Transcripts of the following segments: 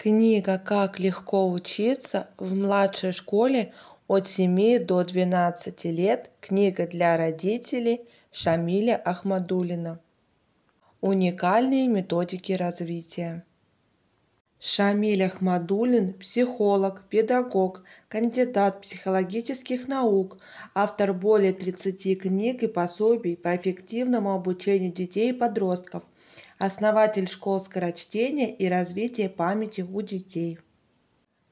Книга «Как легко учиться» в младшей школе от 7 до 12 лет. Книга для родителей Шамиля Ахмадулина. Уникальные методики развития. Шамиль Ахмадулин – психолог, педагог, кандидат психологических наук, автор более 30 книг и пособий по эффективному обучению детей и подростков – основатель школ скорочтения и развития памяти у детей.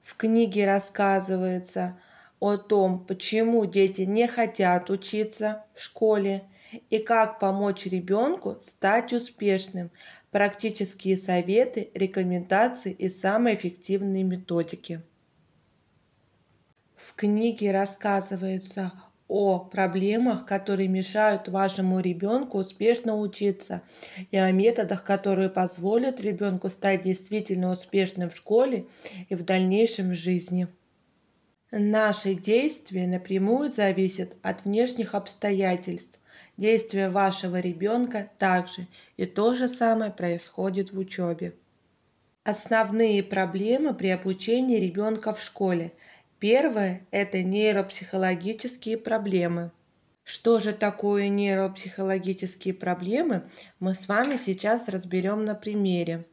В книге рассказывается о том, почему дети не хотят учиться в школе и как помочь ребенку стать успешным, практические советы, рекомендации и самые эффективные методики. В книге рассказывается о проблемах, которые мешают вашему ребенку успешно учиться, и о методах, которые позволят ребенку стать действительно успешным в школе и в дальнейшем в жизни. Наши действия напрямую зависят от внешних обстоятельств. Действия вашего ребенка также, и то же самое происходит в учебе. Основные проблемы при обучении ребенка в школе – Первое – это нейропсихологические проблемы. Что же такое нейропсихологические проблемы, мы с вами сейчас разберем на примере.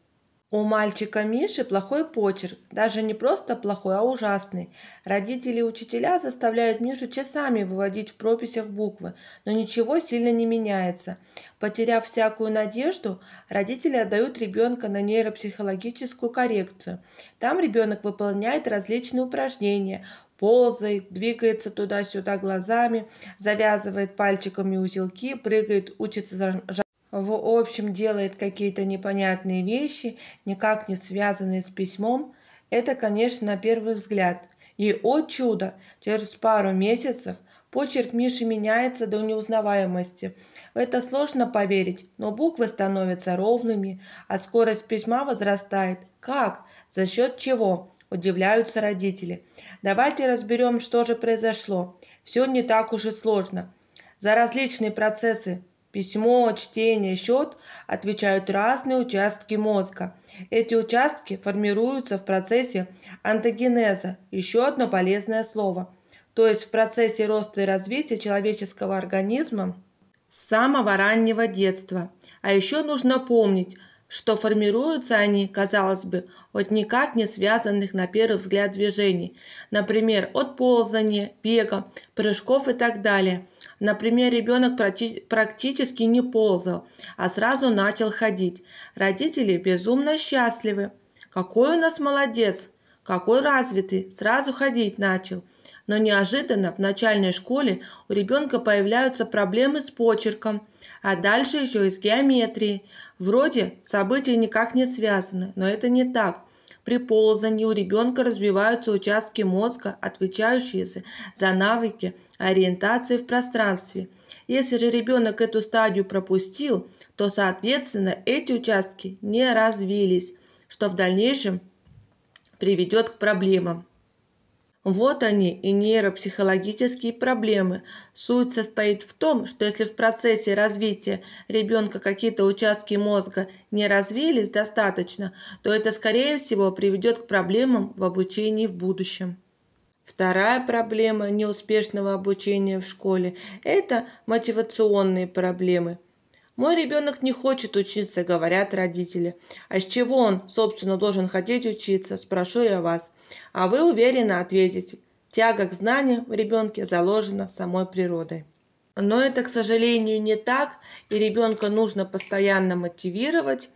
У мальчика Миши плохой почерк, даже не просто плохой, а ужасный. Родители и учителя заставляют Мишу часами выводить в прописях буквы, но ничего сильно не меняется. Потеряв всякую надежду, родители отдают ребенка на нейропсихологическую коррекцию. Там ребенок выполняет различные упражнения, ползает, двигается туда-сюда глазами, завязывает пальчиками узелки, прыгает, учится в общем делает какие-то непонятные вещи, никак не связанные с письмом, это, конечно, на первый взгляд. И, о чудо, через пару месяцев почерк Миши меняется до неузнаваемости. В это сложно поверить, но буквы становятся ровными, а скорость письма возрастает. Как? За счет чего? Удивляются родители. Давайте разберем, что же произошло. Все не так уж и сложно. За различные процессы письмо, чтение, счет отвечают разные участки мозга. Эти участки формируются в процессе антогенеза, еще одно полезное слово, то есть в процессе роста и развития человеческого организма с самого раннего детства. А еще нужно помнить, что формируются они, казалось бы, от никак не связанных на первый взгляд движений, например, от ползания, бега, прыжков и так далее – Например, ребенок практически не ползал, а сразу начал ходить. Родители безумно счастливы. Какой у нас молодец, какой развитый, сразу ходить начал. Но неожиданно в начальной школе у ребенка появляются проблемы с почерком, а дальше еще и с геометрией. Вроде события никак не связаны, но это не так. При ползании у ребенка развиваются участки мозга, отвечающие за навыки ориентации в пространстве. Если же ребенок эту стадию пропустил, то, соответственно, эти участки не развились, что в дальнейшем приведет к проблемам. Вот они и нейропсихологические проблемы. Суть состоит в том, что если в процессе развития ребенка какие-то участки мозга не развились достаточно, то это скорее всего приведет к проблемам в обучении в будущем. Вторая проблема неуспешного обучения в школе – это мотивационные проблемы. «Мой ребенок не хочет учиться», – говорят родители. «А с чего он, собственно, должен хотеть учиться?» – спрошу я вас. А вы уверенно ответите. Тяга к знаниям в ребенке заложена самой природой. Но это, к сожалению, не так, и ребенка нужно постоянно мотивировать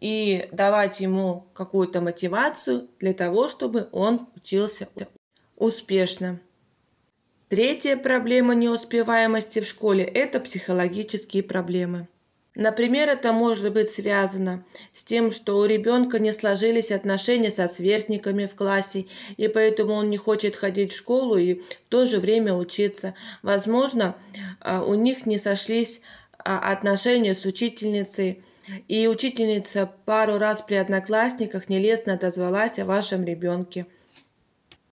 и давать ему какую-то мотивацию для того, чтобы он учился успешно. Третья проблема неуспеваемости в школе – это психологические проблемы. Например, это может быть связано с тем, что у ребенка не сложились отношения со сверстниками в классе, и поэтому он не хочет ходить в школу и в то же время учиться. Возможно, а, у них не сошлись а, отношения с учительницей, и учительница пару раз при одноклассниках нелестно отозвалась о вашем ребенке –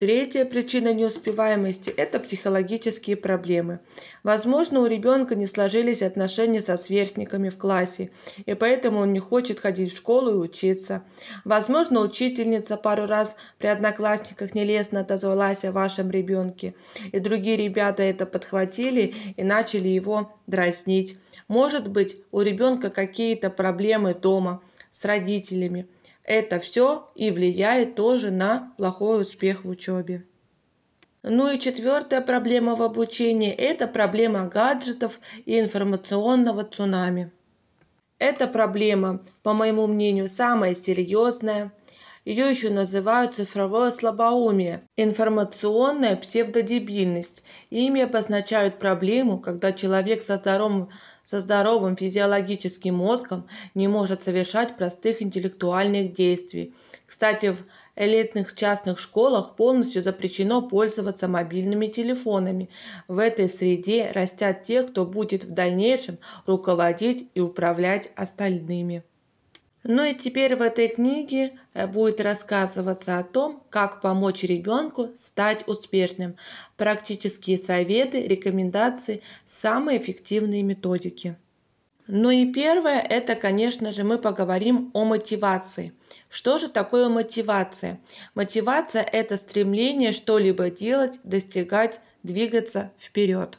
Третья причина неуспеваемости – это психологические проблемы. Возможно, у ребенка не сложились отношения со сверстниками в классе, и поэтому он не хочет ходить в школу и учиться. Возможно, учительница пару раз при одноклассниках нелестно отозвалась о вашем ребенке, и другие ребята это подхватили и начали его дразнить. Может быть, у ребенка какие-то проблемы дома с родителями – это все и влияет тоже на плохой успех в учебе. Ну и четвертая проблема в обучении – это проблема гаджетов и информационного цунами. Эта проблема, по моему мнению, самая серьезная. Ее еще называют цифровое слабоумие, информационная псевдодебильность. Ими обозначают проблему, когда человек со здоровым со здоровым физиологическим мозгом не может совершать простых интеллектуальных действий. Кстати, в элитных частных школах полностью запрещено пользоваться мобильными телефонами. В этой среде растят те, кто будет в дальнейшем руководить и управлять остальными. Ну и теперь в этой книге э, будет рассказываться о том, как помочь ребенку стать успешным. Практические советы, рекомендации, самые эффективные методики. Ну и первое, это, конечно же, мы поговорим о мотивации. Что же такое мотивация? Мотивация – это стремление что-либо делать, достигать, двигаться вперед.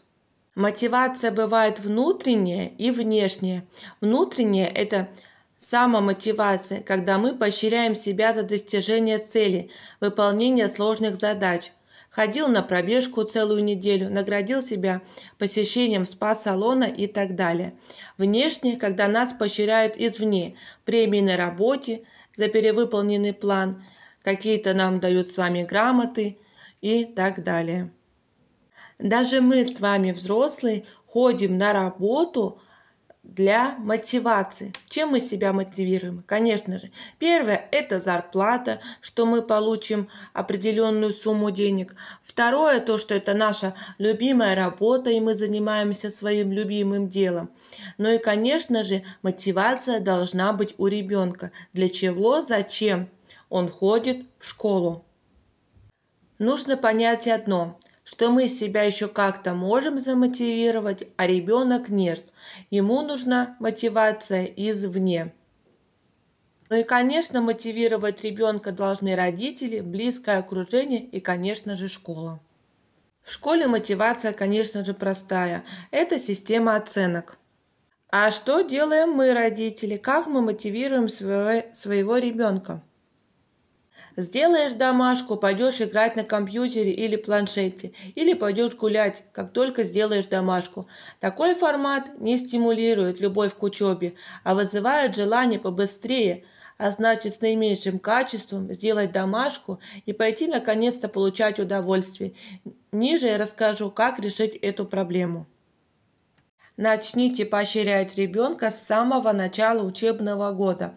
Мотивация бывает внутренняя и внешняя. Внутренняя – это – Самомотивация, когда мы поощряем себя за достижение цели, выполнение сложных задач. Ходил на пробежку целую неделю, наградил себя посещением спа-салона и так далее. Внешне, когда нас поощряют извне, премии на работе за перевыполненный план, какие-то нам дают с вами грамоты и так далее. Даже мы с вами, взрослые, ходим на работу – для мотивации. Чем мы себя мотивируем? Конечно же, первое – это зарплата, что мы получим определенную сумму денег. Второе – то, что это наша любимая работа, и мы занимаемся своим любимым делом. Ну и, конечно же, мотивация должна быть у ребенка. Для чего, зачем он ходит в школу? Нужно понять одно – что мы себя еще как-то можем замотивировать, а ребенок нет. Ему нужна мотивация извне. Ну и, конечно, мотивировать ребенка должны родители, близкое окружение и, конечно же, школа. В школе мотивация, конечно же, простая. Это система оценок. А что делаем мы, родители? Как мы мотивируем своего, своего ребенка? Сделаешь домашку, пойдешь играть на компьютере или планшете, или пойдешь гулять, как только сделаешь домашку. Такой формат не стимулирует любовь к учебе, а вызывает желание побыстрее, а значит с наименьшим качеством сделать домашку и пойти наконец-то получать удовольствие. Ниже я расскажу, как решить эту проблему. Начните поощрять ребенка с самого начала учебного года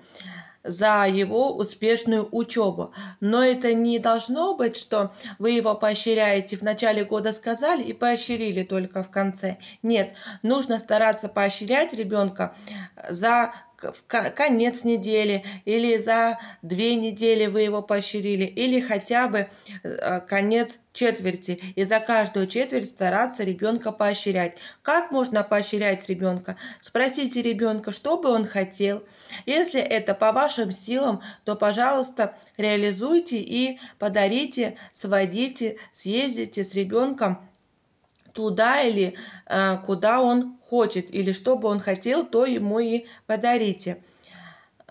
за его успешную учебу. Но это не должно быть, что вы его поощряете в начале года сказали и поощрили только в конце. Нет, нужно стараться поощрять ребенка за в конец недели или за две недели вы его поощрили, или хотя бы э, конец четверти. И за каждую четверть стараться ребенка поощрять. Как можно поощрять ребенка? Спросите ребенка, что бы он хотел. Если это по вашим силам, то, пожалуйста, реализуйте и подарите, сводите, съездите с ребенком туда или э, куда он хочет, или что бы он хотел, то ему и подарите.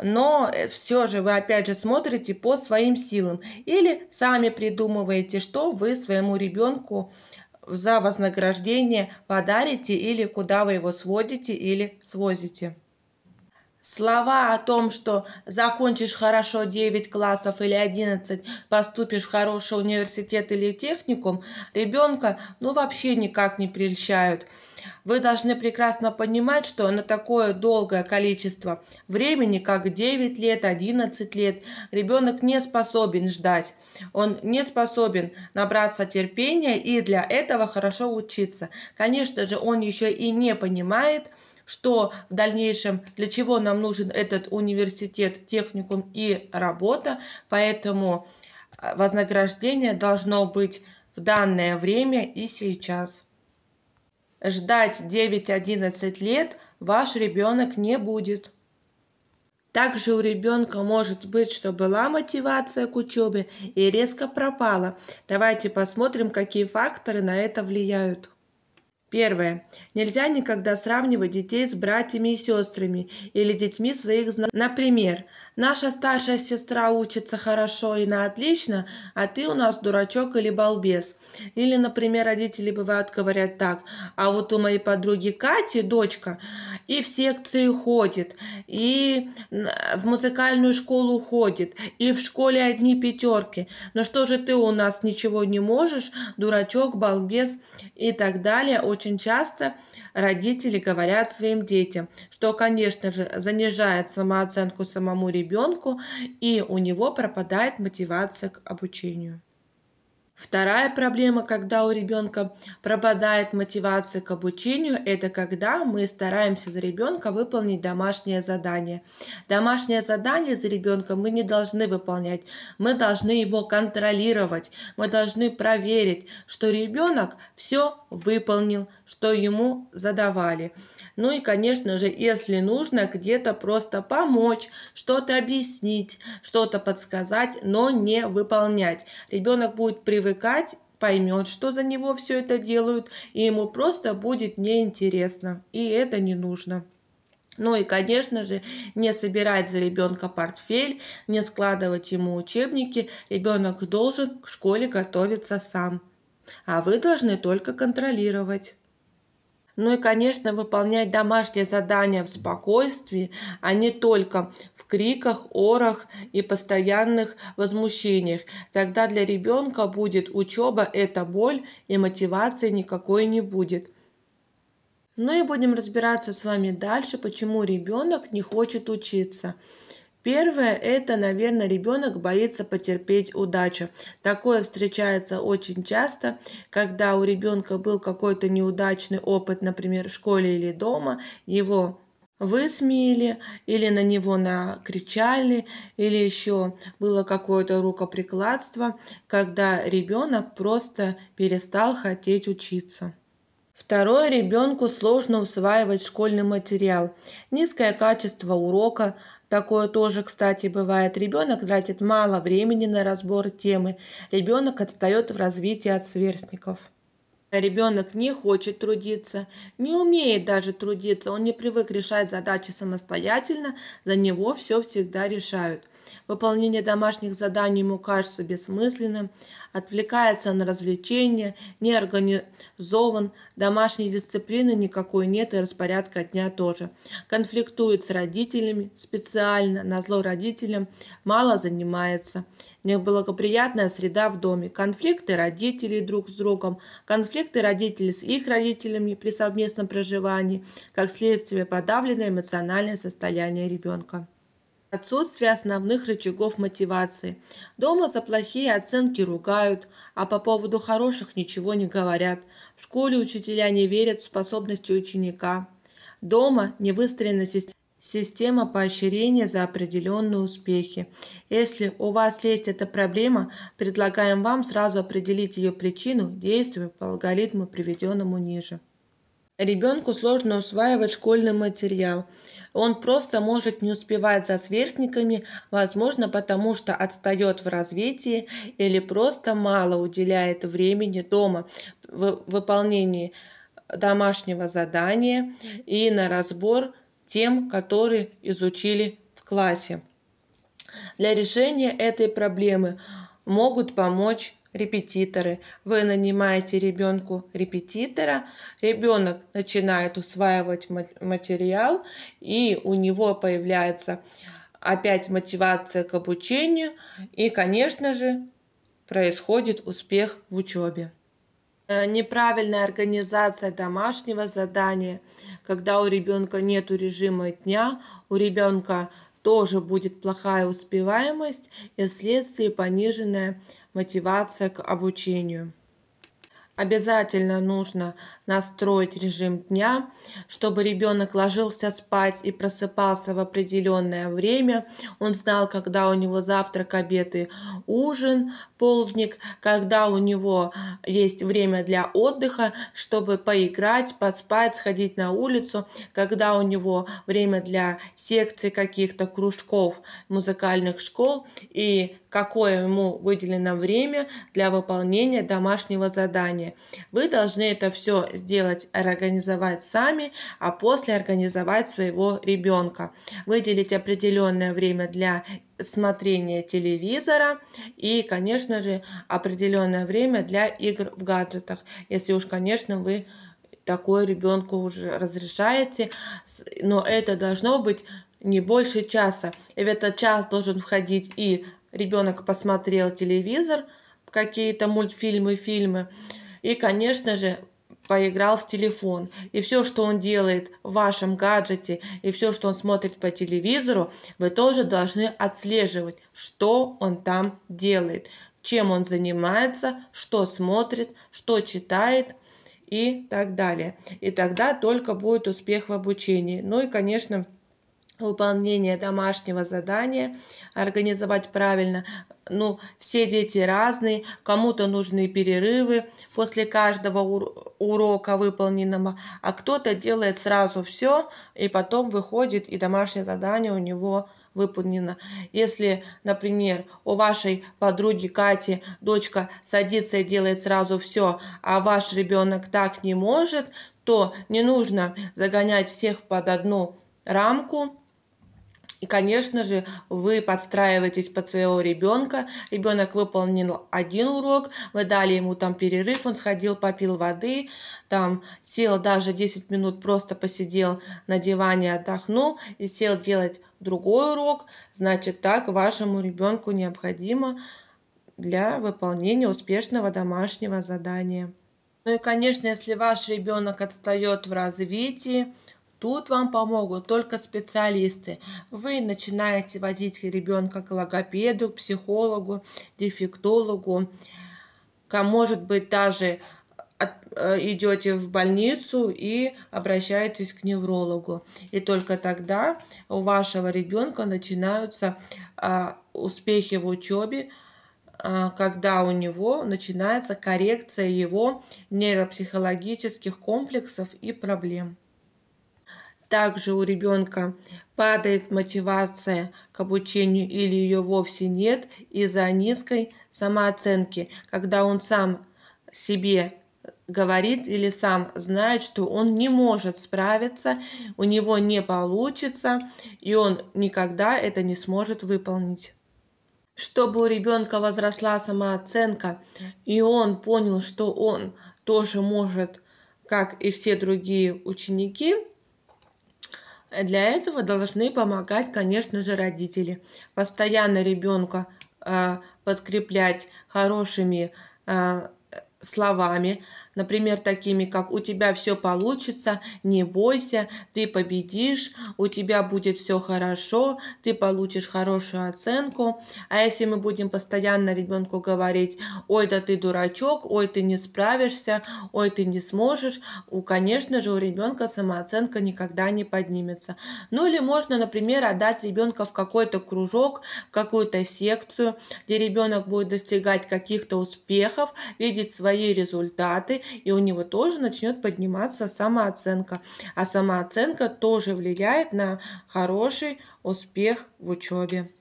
Но э, все же вы опять же смотрите по своим силам или сами придумываете, что вы своему ребенку за вознаграждение подарите или куда вы его сводите или свозите. Слова о том, что закончишь хорошо 9 классов или 11, поступишь в хороший университет или техникум, ребенка ну вообще никак не прельщают. Вы должны прекрасно понимать, что на такое долгое количество времени, как 9 лет, 11 лет, ребенок не способен ждать. Он не способен набраться терпения и для этого хорошо учиться. Конечно же, он еще и не понимает, что в дальнейшем, для чего нам нужен этот университет, техникум и работа. Поэтому э, вознаграждение должно быть в данное время и сейчас. Ждать 9-11 лет ваш ребенок не будет. Также у ребенка может быть, что была мотивация к учебе и резко пропала. Давайте посмотрим, какие факторы на это влияют. Первое. Нельзя никогда сравнивать детей с братьями и сестрами или детьми своих знакомых. Например, наша старшая сестра учится хорошо и на отлично, а ты у нас дурачок или балбес. Или, например, родители бывают говорят так, а вот у моей подруги Кати, дочка, и в секции ходит, и э, в музыкальную школу ходит, и в школе одни пятерки. Но что же ты у нас ничего не можешь, дурачок, балбес и так далее. Очень часто родители говорят своим детям, что, конечно же, занижает самооценку самому ребенку, и у него пропадает мотивация к обучению. Вторая проблема, когда у ребенка пропадает мотивация к обучению, это когда мы стараемся за ребенка выполнить домашнее задание. Домашнее задание за ребенка мы не должны выполнять, мы должны его контролировать, мы должны проверить, что ребенок все выполнил, что ему задавали. Ну и, конечно же, если нужно, где-то просто помочь, что-то объяснить, что-то подсказать, но не выполнять. Ребенок будет привыкать поймет, что за него все это делают, и ему просто будет неинтересно, и это не нужно. Ну и, конечно же, не собирать за ребенка портфель, не складывать ему учебники. Ребенок должен к школе готовиться сам. А вы должны только контролировать. Ну и, конечно, выполнять домашние задания в спокойствии, а не только в криках, орах и постоянных возмущениях. Тогда для ребенка будет учеба – это боль, и мотивации никакой не будет. Ну и будем разбираться с вами дальше, почему ребенок не хочет учиться. Первое – это, наверное, ребенок боится потерпеть удачу. Такое встречается очень часто, когда у ребенка был какой-то неудачный опыт, например, в школе или дома, его высмеяли или на него накричали, или еще было какое-то рукоприкладство, когда ребенок просто перестал хотеть учиться. Второе, ребенку сложно усваивать школьный материал. Низкое качество урока, Такое тоже, кстати, бывает. Ребенок тратит мало времени на разбор темы. Ребенок отстает в развитии от сверстников. Ребенок не хочет трудиться, не умеет даже трудиться, он не привык решать задачи самостоятельно, за него все всегда решают выполнение домашних заданий ему кажется бессмысленным, отвлекается на развлечения, не организован, домашней дисциплины никакой нет и распорядка дня тоже. Конфликтует с родителями специально, на зло родителям, мало занимается. Неблагоприятная среда в доме, конфликты родителей друг с другом, конфликты родителей с их родителями при совместном проживании, как следствие подавленное эмоциональное состояние ребенка. Отсутствие основных рычагов мотивации. Дома за плохие оценки ругают, а по поводу хороших ничего не говорят. В школе учителя не верят в способности ученика. Дома не выстроена система поощрения за определенные успехи. Если у вас есть эта проблема, предлагаем вам сразу определить ее причину, действуя по алгоритму, приведенному ниже. Ребенку сложно усваивать школьный материал. Он просто может не успевать за сверстниками, возможно, потому что отстает в развитии или просто мало уделяет времени дома в выполнении домашнего задания и на разбор тем, которые изучили в классе. Для решения этой проблемы могут помочь репетиторы. Вы нанимаете ребенку репетитора, ребенок начинает усваивать материал, и у него появляется опять мотивация к обучению, и, конечно же, происходит успех в учебе. Э, неправильная организация домашнего задания, когда у ребенка нет режима дня, у ребенка тоже будет плохая успеваемость и вследствие пониженная мотивация к обучению. Обязательно нужно настроить режим дня, чтобы ребенок ложился спать и просыпался в определенное время. Он знал, когда у него завтрак, обед и ужин, полдник, когда у него есть время для отдыха, чтобы поиграть, поспать, сходить на улицу, когда у него время для секций каких-то кружков музыкальных школ и какое ему выделено время для выполнения домашнего задания. Вы должны это все сделать, организовать сами, а после организовать своего ребенка. Выделить определенное время для смотрения телевизора и, конечно же, определенное время для игр в гаджетах, если уж, конечно, вы такое ребенку уже разрешаете, но это должно быть не больше часа. И в этот час должен входить и ребенок посмотрел телевизор, какие-то мультфильмы, фильмы, и, конечно же, поиграл в телефон. И все, что он делает в вашем гаджете, и все, что он смотрит по телевизору, вы тоже должны отслеживать, что он там делает, чем он занимается, что смотрит, что читает и так далее. И тогда только будет успех в обучении. Ну и, конечно, выполнение домашнего задания, организовать правильно ну, все дети разные, кому-то нужны перерывы после каждого урока выполненного, а кто-то делает сразу все и потом выходит, и домашнее задание у него выполнено. Если, например, у вашей подруги Кати дочка садится и делает сразу все, а ваш ребенок так не может, то не нужно загонять всех под одну рамку, и, конечно же, вы подстраиваетесь под своего ребенка. Ребенок выполнил один урок, вы дали ему там перерыв, он сходил, попил воды, там сел даже 10 минут, просто посидел на диване, отдохнул и сел делать другой урок. Значит, так вашему ребенку необходимо для выполнения успешного домашнего задания. Ну и, конечно, если ваш ребенок отстает в развитии, Тут вам помогут только специалисты. Вы начинаете водить ребенка к логопеду, психологу, дефектологу, может быть даже э, идете в больницу и обращаетесь к неврологу. И только тогда у вашего ребенка начинаются а, успехи в учебе, а, когда у него начинается коррекция его нейропсихологических комплексов и проблем. Также у ребенка падает мотивация к обучению или ее вовсе нет из-за низкой самооценки, когда он сам себе говорит или сам знает, что он не может справиться, у него не получится, и он никогда это не сможет выполнить. Чтобы у ребенка возросла самооценка, и он понял, что он тоже может, как и все другие ученики, для этого должны помогать, конечно же, родители. Постоянно ребенка а, подкреплять хорошими а, словами, например, такими как «У тебя все получится», «Не бойся», «Ты победишь», «У тебя будет все хорошо», «Ты получишь хорошую оценку». А если мы будем постоянно ребенку говорить «Ой, да ты дурачок», «Ой, ты не справишься», «Ой, ты не сможешь», у, конечно же, у ребенка самооценка никогда не поднимется. Ну или можно, например, отдать ребенка в какой-то кружок, какую-то секцию, где ребенок будет достигать каких-то успехов, видеть свои результаты, и у него тоже начнет подниматься самооценка. А самооценка тоже влияет на хороший успех в учебе.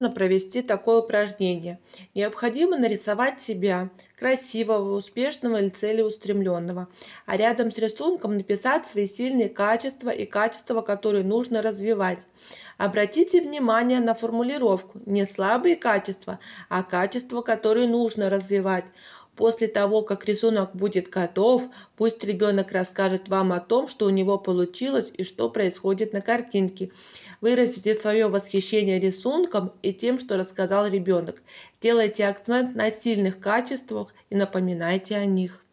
Нужно провести такое упражнение. Необходимо нарисовать себя красивого, успешного или целеустремленного, а рядом с рисунком написать свои сильные качества и качества, которые нужно развивать. Обратите внимание на формулировку «не слабые качества», а качества, которые нужно развивать. После того, как рисунок будет готов, пусть ребенок расскажет вам о том, что у него получилось и что происходит на картинке. Выразите свое восхищение рисунком и тем, что рассказал ребенок. Делайте акцент на сильных качествах и напоминайте о них.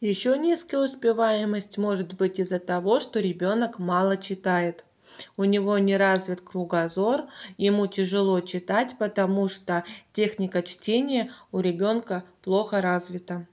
Еще низкая успеваемость может быть из-за того, что ребенок мало читает у него не развит кругозор, ему тяжело читать, потому что техника чтения у ребенка плохо развита.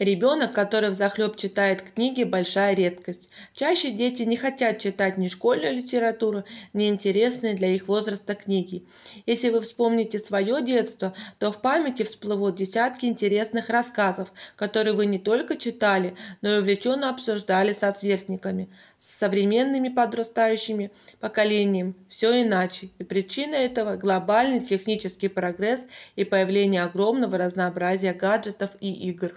Ребенок, который в захлеб читает книги, большая редкость. Чаще дети не хотят читать ни школьную литературу, ни интересные для их возраста книги. Если вы вспомните свое детство, то в памяти всплывут десятки интересных рассказов, которые вы не только читали, но и увлеченно обсуждали со сверстниками. С современными подрастающими поколениями. все иначе, и причина этого – глобальный технический прогресс и появление огромного разнообразия гаджетов и игр.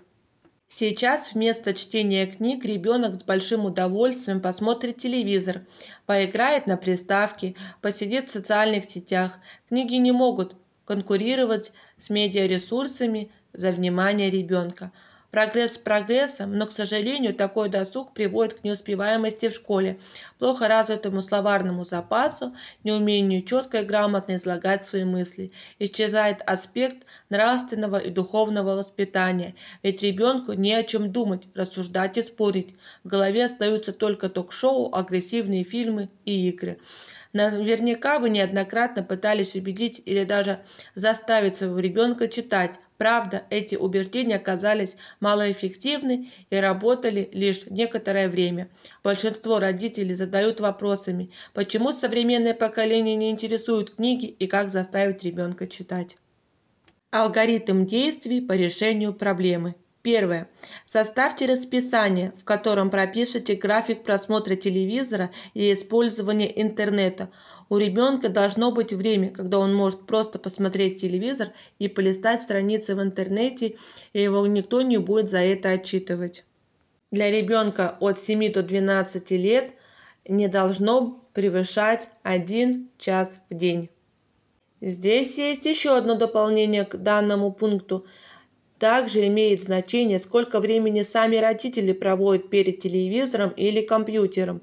Сейчас вместо чтения книг ребенок с большим удовольствием посмотрит телевизор, поиграет на приставке, посидит в социальных сетях. Книги не могут конкурировать с медиаресурсами за внимание ребенка – Прогресс с прогрессом, но, к сожалению, такой досуг приводит к неуспеваемости в школе, плохо развитому словарному запасу, неумению четко и грамотно излагать свои мысли. Исчезает аспект нравственного и духовного воспитания, ведь ребенку не о чем думать, рассуждать и спорить. В голове остаются только ток-шоу, агрессивные фильмы и игры. Наверняка вы неоднократно пытались убедить или даже заставить своего ребенка читать. Правда, эти убеждения оказались малоэффективны и работали лишь некоторое время. Большинство родителей задают вопросами, почему современное поколение не интересует книги и как заставить ребенка читать. Алгоритм действий по решению проблемы. Первое. Составьте расписание, в котором пропишите график просмотра телевизора и использования интернета. У ребенка должно быть время, когда он может просто посмотреть телевизор и полистать страницы в интернете, и его никто не будет за это отчитывать. Для ребенка от 7 до 12 лет не должно превышать 1 час в день. Здесь есть еще одно дополнение к данному пункту – также имеет значение, сколько времени сами родители проводят перед телевизором или компьютером.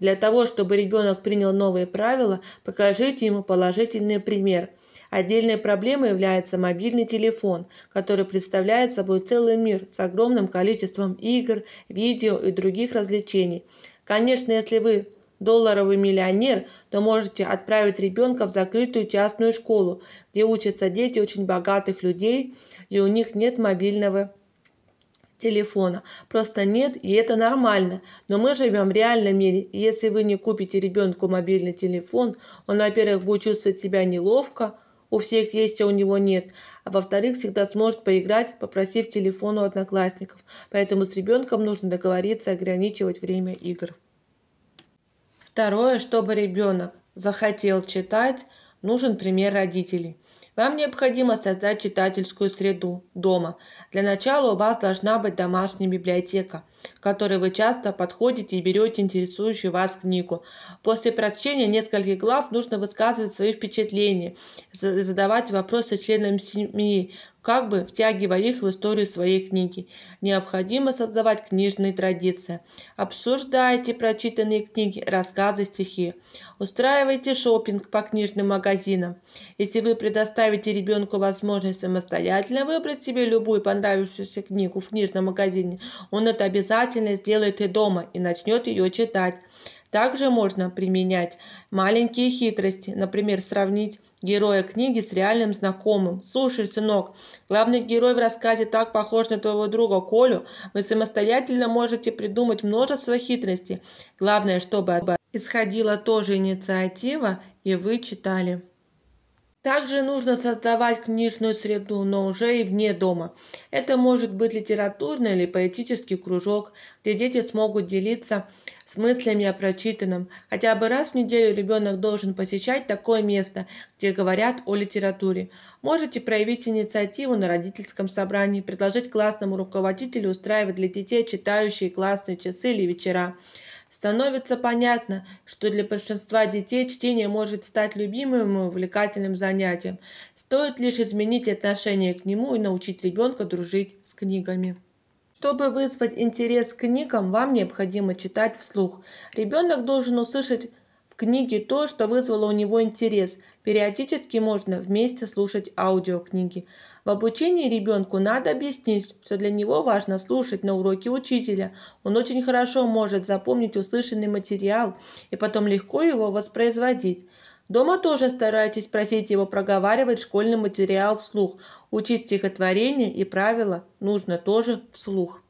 Для того, чтобы ребенок принял новые правила, покажите ему положительный пример. Отдельной проблемой является мобильный телефон, который представляет собой целый мир с огромным количеством игр, видео и других развлечений. Конечно, если вы долларовый миллионер, то можете отправить ребенка в закрытую частную школу, где учатся дети очень богатых людей, и у них нет мобильного телефона. Просто нет, и это нормально. Но мы живем в реальном мире, и если вы не купите ребенку мобильный телефон, он, во-первых, будет чувствовать себя неловко, у всех есть, а у него нет. А во-вторых, всегда сможет поиграть, попросив телефон у одноклассников. Поэтому с ребенком нужно договориться ограничивать время игр. Второе, чтобы ребенок захотел читать, нужен пример родителей. Вам необходимо создать читательскую среду дома. Для начала у вас должна быть домашняя библиотека которой вы часто подходите и берете интересующую вас книгу. После прочтения нескольких глав нужно высказывать свои впечатления, задавать вопросы членам семьи, как бы втягивая их в историю своей книги. Необходимо создавать книжные традиции. Обсуждайте прочитанные книги, рассказы, стихи. Устраивайте шопинг по книжным магазинам. Если вы предоставите ребенку возможность самостоятельно выбрать себе любую понравившуюся книгу в книжном магазине, он это обязательно обязательно сделайте дома и начнет ее читать. Также можно применять маленькие хитрости, например, сравнить героя книги с реальным знакомым. Слушай, сынок, главный герой в рассказе так похож на твоего друга Колю. Вы самостоятельно можете придумать множество хитростей. Главное, чтобы исходила тоже инициатива, и вы читали. Также нужно создавать книжную среду, но уже и вне дома. Это может быть литературный или поэтический кружок, где дети смогут делиться с мыслями о прочитанном. Хотя бы раз в неделю ребенок должен посещать такое место, где говорят о литературе. Можете проявить инициативу на родительском собрании, предложить классному руководителю устраивать для детей читающие классные часы или вечера становится понятно, что для большинства детей чтение может стать любимым и увлекательным занятием. Стоит лишь изменить отношение к нему и научить ребенка дружить с книгами. Чтобы вызвать интерес к книгам, вам необходимо читать вслух. Ребенок должен услышать в книге то, что вызвало у него интерес. Периодически можно вместе слушать аудиокниги. В обучении ребенку надо объяснить, что для него важно слушать на уроке учителя. Он очень хорошо может запомнить услышанный материал и потом легко его воспроизводить. Дома тоже старайтесь просить его проговаривать школьный материал вслух. Учить стихотворение и правила нужно тоже вслух.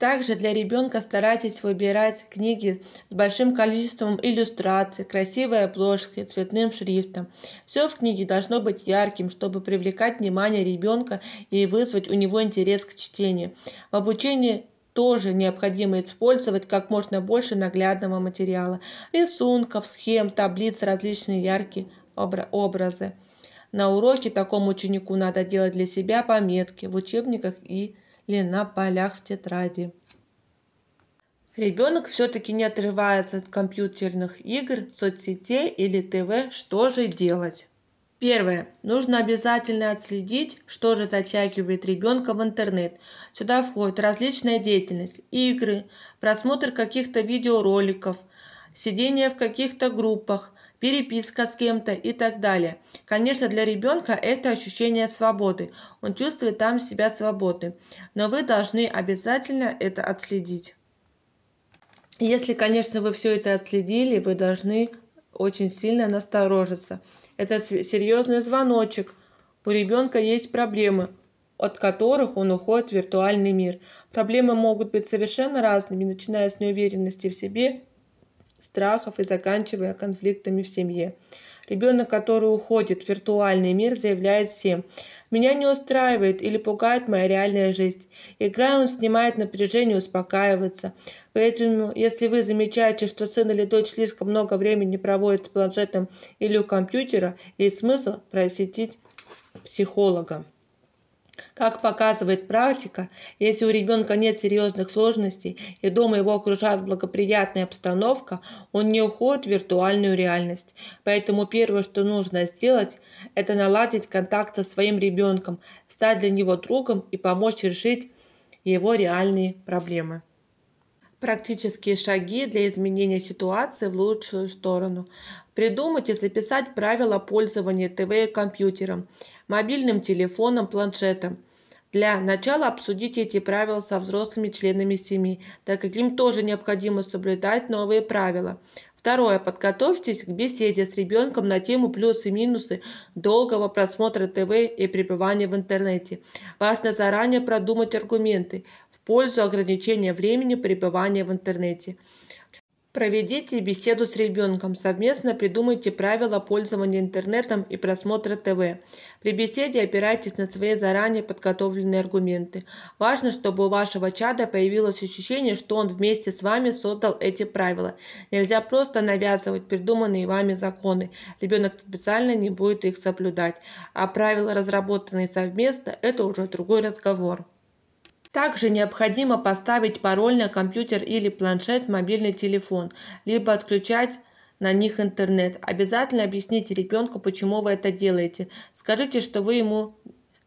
Также для ребенка старайтесь выбирать книги с большим количеством иллюстраций, красивой обложкой, цветным шрифтом. Все в книге должно быть ярким, чтобы привлекать внимание ребенка и вызвать у него интерес к чтению. В обучении тоже необходимо использовать как можно больше наглядного материала, рисунков, схем, таблиц, различные яркие образы. На уроке такому ученику надо делать для себя пометки в учебниках и или на полях в тетради. Ребенок все-таки не отрывается от компьютерных игр, соцсетей или ТВ. Что же делать? Первое. Нужно обязательно отследить, что же затягивает ребенка в интернет. Сюда входит различная деятельность, игры, просмотр каких-то видеороликов, сидение в каких-то группах, переписка с кем-то и так далее. Конечно, для ребенка это ощущение свободы. Он чувствует там себя свободным. Но вы должны обязательно это отследить. Если, конечно, вы все это отследили, вы должны очень сильно насторожиться. Это серьезный звоночек. У ребенка есть проблемы, от которых он уходит в виртуальный мир. Проблемы могут быть совершенно разными, начиная с неуверенности в себе страхов и заканчивая конфликтами в семье. Ребенок, который уходит в виртуальный мир, заявляет всем, меня не устраивает или пугает моя реальная жизнь. Играя, он снимает напряжение, успокаивается. Поэтому, если вы замечаете, что сын или дочь слишком много времени проводит с планшетом или у компьютера, есть смысл просветить психолога. Как показывает практика, если у ребенка нет серьезных сложностей и дома его окружает благоприятная обстановка, он не уходит в виртуальную реальность. Поэтому первое, что нужно сделать, это наладить контакт со своим ребенком, стать для него другом и помочь решить его реальные проблемы практические шаги для изменения ситуации в лучшую сторону. Придумать и записать правила пользования ТВ компьютером, мобильным телефоном, планшетом. Для начала обсудите эти правила со взрослыми членами семьи, так как им тоже необходимо соблюдать новые правила. Второе. Подготовьтесь к беседе с ребенком на тему плюсы и минусы долгого просмотра ТВ и пребывания в интернете. Важно заранее продумать аргументы в пользу ограничения времени пребывания в интернете. Проведите беседу с ребенком, совместно придумайте правила пользования интернетом и просмотра ТВ. При беседе опирайтесь на свои заранее подготовленные аргументы. Важно, чтобы у вашего чада появилось ощущение, что он вместе с вами создал эти правила. Нельзя просто навязывать придуманные вами законы. Ребенок специально не будет их соблюдать. А правила, разработанные совместно, это уже другой разговор. Также необходимо поставить пароль на компьютер или планшет, мобильный телефон, либо отключать на них интернет. Обязательно объясните ребенку, почему вы это делаете. Скажите, что вы ему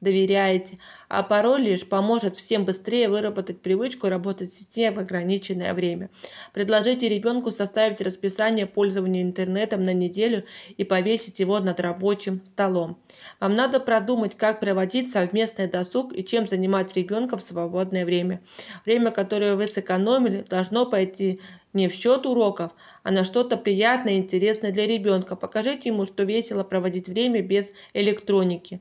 доверяете, а пароль лишь поможет всем быстрее выработать привычку работать в сети в ограниченное время. Предложите ребенку составить расписание пользования интернетом на неделю и повесить его над рабочим столом. Вам надо продумать, как проводить совместный досуг и чем занимать ребенка в свободное время. Время, которое вы сэкономили, должно пойти не в счет уроков, а на что-то приятное и интересное для ребенка. Покажите ему, что весело проводить время без электроники.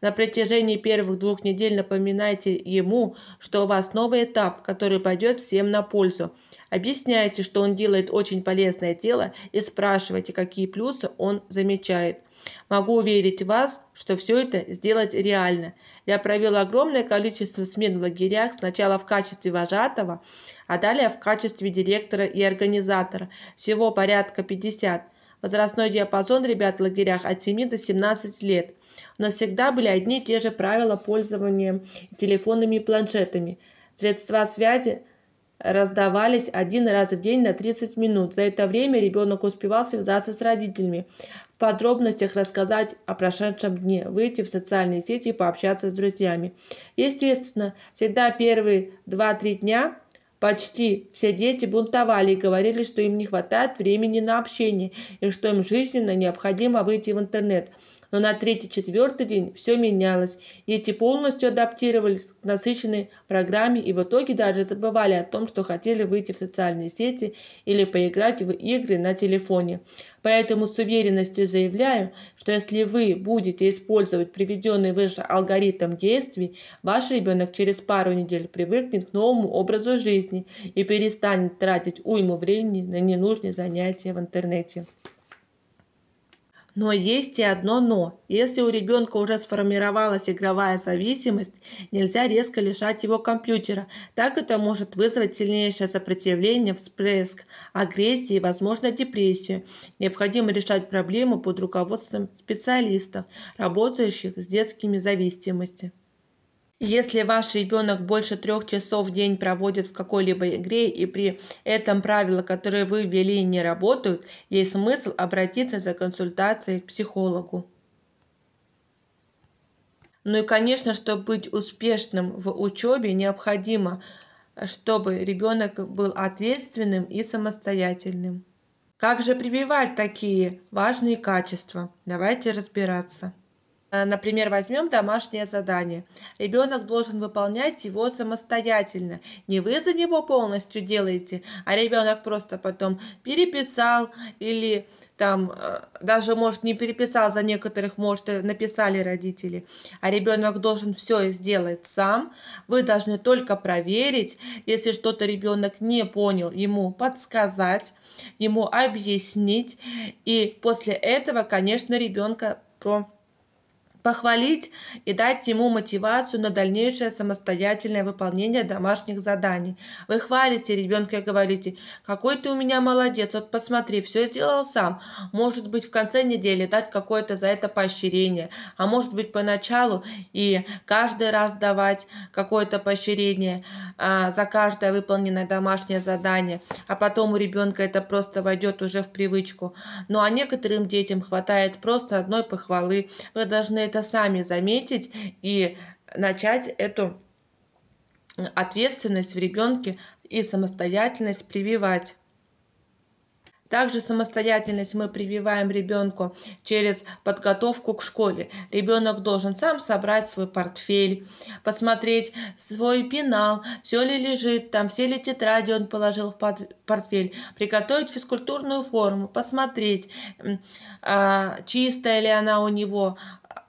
На протяжении первых двух недель напоминайте ему, что у вас новый этап, который пойдет всем на пользу. Объясняйте, что он делает очень полезное дело и спрашивайте, какие плюсы он замечает. Могу уверить вас, что все это сделать реально. Я провел огромное количество смен в лагерях, сначала в качестве вожатого, а далее в качестве директора и организатора. Всего порядка 50. Возрастной диапазон ребят в лагерях от 7 до 17 лет. У нас всегда были одни и те же правила пользования телефонами и планшетами. Средства связи – раздавались один раз в день на 30 минут. За это время ребенок успевал связаться с родителями, в подробностях рассказать о прошедшем дне, выйти в социальные сети и пообщаться с друзьями. Естественно, всегда первые 2-3 дня почти все дети бунтовали и говорили, что им не хватает времени на общение и что им жизненно необходимо выйти в интернет но на третий-четвертый день все менялось. Дети полностью адаптировались к насыщенной программе и в итоге даже забывали о том, что хотели выйти в социальные сети или поиграть в игры на телефоне. Поэтому с уверенностью заявляю, что если вы будете использовать приведенный выше алгоритм действий, ваш ребенок через пару недель привыкнет к новому образу жизни и перестанет тратить уйму времени на ненужные занятия в интернете. Но есть и одно «но». Если у ребенка уже сформировалась игровая зависимость, нельзя резко лишать его компьютера. Так это может вызвать сильнейшее сопротивление, всплеск, агрессии и, возможно, депрессию. Необходимо решать проблему под руководством специалистов, работающих с детскими зависимостями. Если ваш ребенок больше трех часов в день проводит в какой-либо игре и при этом правила, которые вы ввели, не работают, есть смысл обратиться за консультацией к психологу. Ну и, конечно, чтобы быть успешным в учебе, необходимо, чтобы ребенок был ответственным и самостоятельным. Как же прививать такие важные качества? Давайте разбираться. Э, например, возьмем домашнее задание. Ребенок должен выполнять его самостоятельно. Не вы за него полностью делаете, а ребенок просто потом переписал или там э, даже, может, не переписал, за некоторых, может, написали родители, а ребенок должен все сделать сам. Вы должны только проверить, если что-то ребенок не понял, ему подсказать, ему объяснить. И после этого, конечно, ребенка про похвалить и дать ему мотивацию на дальнейшее самостоятельное выполнение домашних заданий. Вы хвалите ребенка и говорите, какой ты у меня молодец, вот посмотри, все сделал сам. Может быть, в конце недели дать какое-то за это поощрение, а может быть, поначалу и каждый раз давать какое-то поощрение а, за каждое выполненное домашнее задание, а потом у ребенка это просто войдет уже в привычку. Ну а некоторым детям хватает просто одной похвалы. Вы должны это сами заметить и начать эту ответственность в ребенке и самостоятельность прививать. Также самостоятельность мы прививаем ребенку через подготовку к школе. Ребенок должен сам собрать свой портфель, посмотреть свой пенал, все ли лежит там, все ли тетради он положил в портфель, приготовить физкультурную форму, посмотреть, а, чистая ли она у него,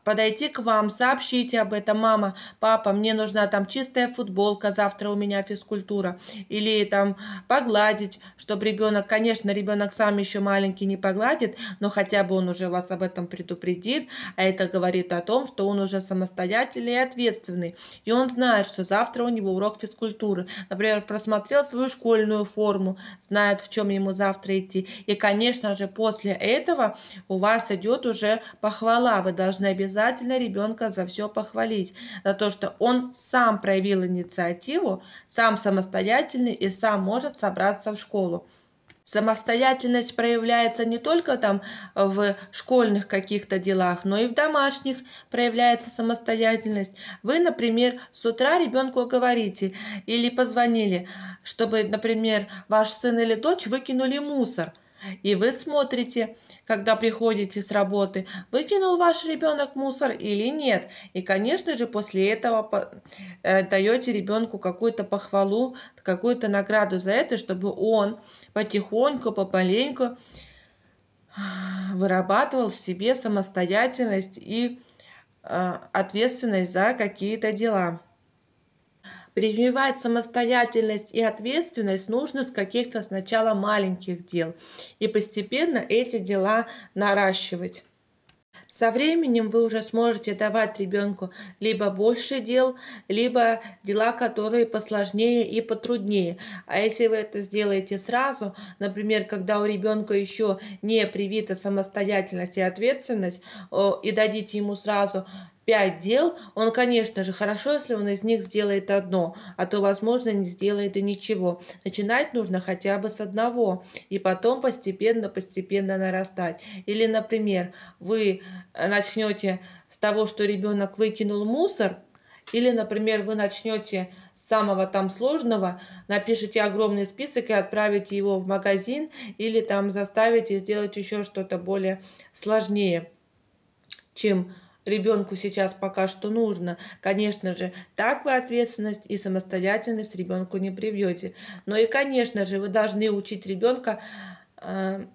подойти к вам, сообщите об этом, мама, папа, мне нужна там чистая футболка, завтра у меня физкультура, или там погладить, чтобы ребенок, конечно, ребенок сам еще маленький не погладит, но хотя бы он уже вас об этом предупредит, а это говорит о том, что он уже самостоятельный и ответственный, и он знает, что завтра у него урок физкультуры, например, просмотрел свою школьную форму, знает, в чем ему завтра идти, и, конечно же, после этого у вас идет уже похвала, вы должны обязательно обязательно ребенка за все похвалить, за то, что он сам проявил инициативу, сам самостоятельный и сам может собраться в школу. Самостоятельность проявляется не только там в школьных каких-то делах, но и в домашних проявляется самостоятельность. Вы, например, с утра ребенку говорите или позвонили, чтобы, например, ваш сын или дочь выкинули мусор – и вы смотрите, когда приходите с работы, выкинул ваш ребенок мусор или нет. И, конечно же, после этого э, даете ребенку какую-то похвалу, какую-то награду за это, чтобы он потихоньку, помаленьку вырабатывал в себе самостоятельность и э, ответственность за какие-то дела. Прививать самостоятельность и ответственность нужно с каких-то сначала маленьких дел и постепенно эти дела наращивать. Со временем вы уже сможете давать ребенку либо больше дел, либо дела, которые посложнее и потруднее. А если вы это сделаете сразу, например, когда у ребенка еще не привита самостоятельность и ответственность, и дадите ему сразу пять дел, он, конечно же, хорошо, если он из них сделает одно, а то, возможно, не сделает и ничего. Начинать нужно хотя бы с одного, и потом постепенно-постепенно нарастать. Или, например, вы начнете с того, что ребенок выкинул мусор, или, например, вы начнете с самого там сложного, напишите огромный список и отправите его в магазин, или там заставите сделать еще что-то более сложнее, чем ребенку сейчас пока что нужно. Конечно же, так вы ответственность и самостоятельность ребенку не привьете. Но и, конечно же, вы должны учить ребенка э,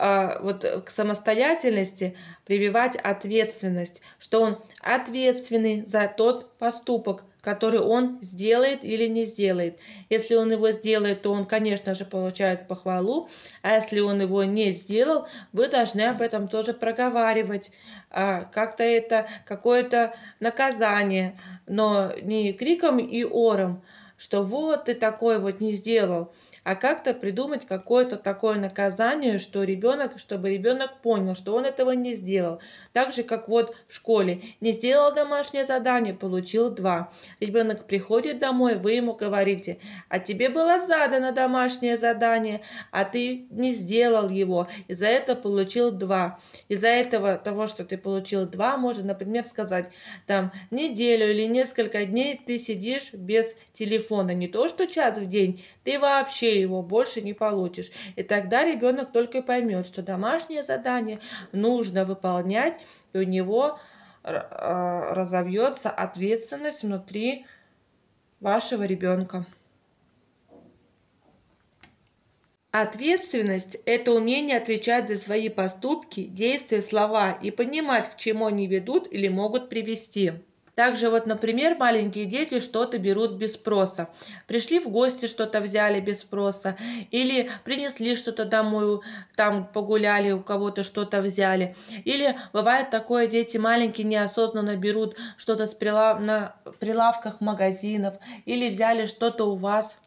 а, вот э, к самостоятельности прививать ответственность, что он ответственный за тот поступок, который он сделает или не сделает. Если он его сделает, то он, конечно же, получает похвалу, а если он его не сделал, вы должны об этом тоже проговаривать. А, как-то это какое-то наказание, но не криком и ором, что вот ты такой вот не сделал – а как-то придумать какое-то такое наказание, что ребенок, чтобы ребенок понял, что он этого не сделал. Так же, как вот в школе. Не сделал домашнее задание, получил два. Ребенок приходит домой, вы ему говорите, а тебе было задано домашнее задание, а ты не сделал его, и за это получил два. Из-за этого, того, что ты получил два, можно, например, сказать, там, неделю или несколько дней ты сидишь без телефона. Не то, что час в день, ты вообще его больше не получишь. И тогда ребенок только поймет, что домашнее задание нужно выполнять, и у него э, э, разовьется ответственность внутри вашего ребенка. Ответственность – это умение отвечать за свои поступки, действия, слова и понимать, к чему они ведут или могут привести. Также вот, например, маленькие дети что-то берут без спроса. Пришли в гости, что-то взяли без спроса. Или принесли что-то домой, там погуляли, у кого-то что-то взяли. Или бывает такое, дети маленькие неосознанно берут что-то с прилав... на прилавках магазинов. Или взяли что-то у вас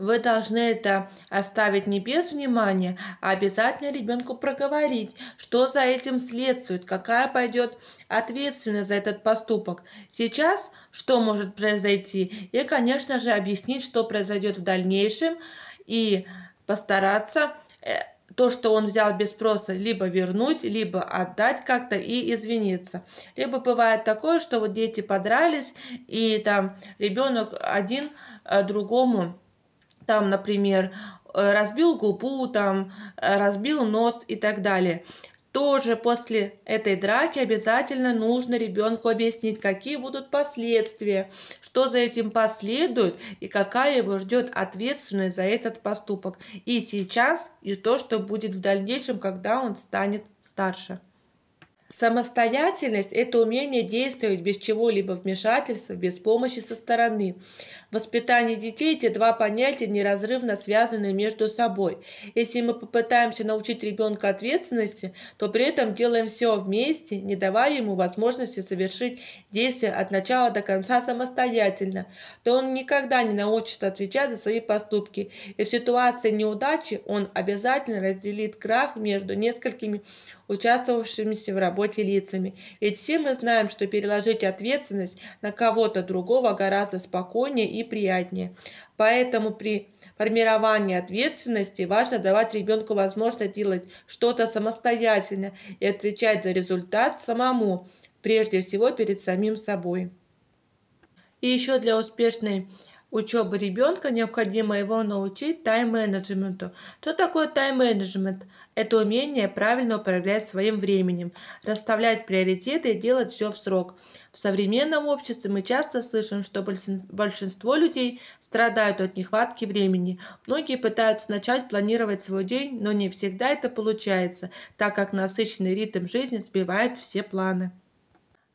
вы должны это оставить не без внимания, а обязательно ребенку проговорить, что за этим следствует, какая пойдет ответственность за этот поступок. Сейчас что может произойти? И, конечно же, объяснить, что произойдет в дальнейшем и постараться э, то, что он взял без спроса, либо вернуть, либо отдать как-то и извиниться. Либо бывает такое, что вот дети подрались, и там ребенок один а другому там, например, э, разбил губу, там, э, разбил нос и так далее. Тоже после этой драки обязательно нужно ребенку объяснить, какие будут последствия, что за этим последует и какая его ждет ответственность за этот поступок. И сейчас, и то, что будет в дальнейшем, когда он станет старше. Самостоятельность – это умение действовать без чего-либо вмешательства, без помощи со стороны. Воспитание детей эти два понятия неразрывно связаны между собой. Если мы попытаемся научить ребенка ответственности, то при этом делаем все вместе, не давая ему возможности совершить действия от начала до конца самостоятельно, то он никогда не научится отвечать за свои поступки, и в ситуации неудачи он обязательно разделит крах между несколькими участвовавшимися в работе лицами. Ведь все мы знаем, что переложить ответственность на кого-то другого гораздо спокойнее и и приятнее. Поэтому при формировании ответственности важно давать ребенку возможность делать что-то самостоятельно и отвечать за результат самому, прежде всего перед самим собой. И еще для успешной учебы ребенка необходимо его научить тайм-менеджменту. Что такое тайм-менеджмент? Это умение правильно управлять своим временем, расставлять приоритеты и делать все в срок. В современном обществе мы часто слышим, что большинство людей страдают от нехватки времени. Многие пытаются начать планировать свой день, но не всегда это получается, так как насыщенный ритм жизни сбивает все планы.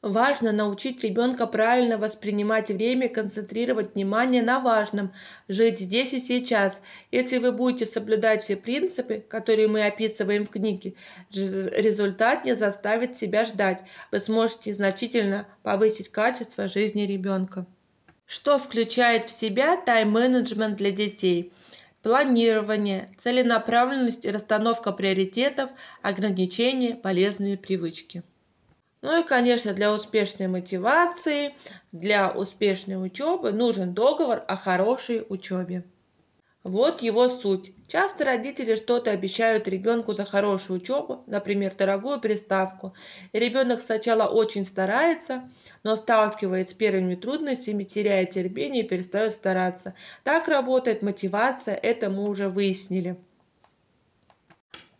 Важно научить ребенка правильно воспринимать время, концентрировать внимание на важном, жить здесь и сейчас. Если вы будете соблюдать все принципы, которые мы описываем в книге, результат не заставит себя ждать. Вы сможете значительно повысить качество жизни ребенка. Что включает в себя тайм-менеджмент для детей? Планирование, целенаправленность и расстановка приоритетов, ограничения, полезные привычки. Ну и, конечно, для успешной мотивации, для успешной учебы нужен договор о хорошей учебе. Вот его суть. Часто родители что-то обещают ребенку за хорошую учебу, например, дорогую приставку. И ребенок сначала очень старается, но сталкивается с первыми трудностями, теряет терпение и перестает стараться. Так работает мотивация, это мы уже выяснили.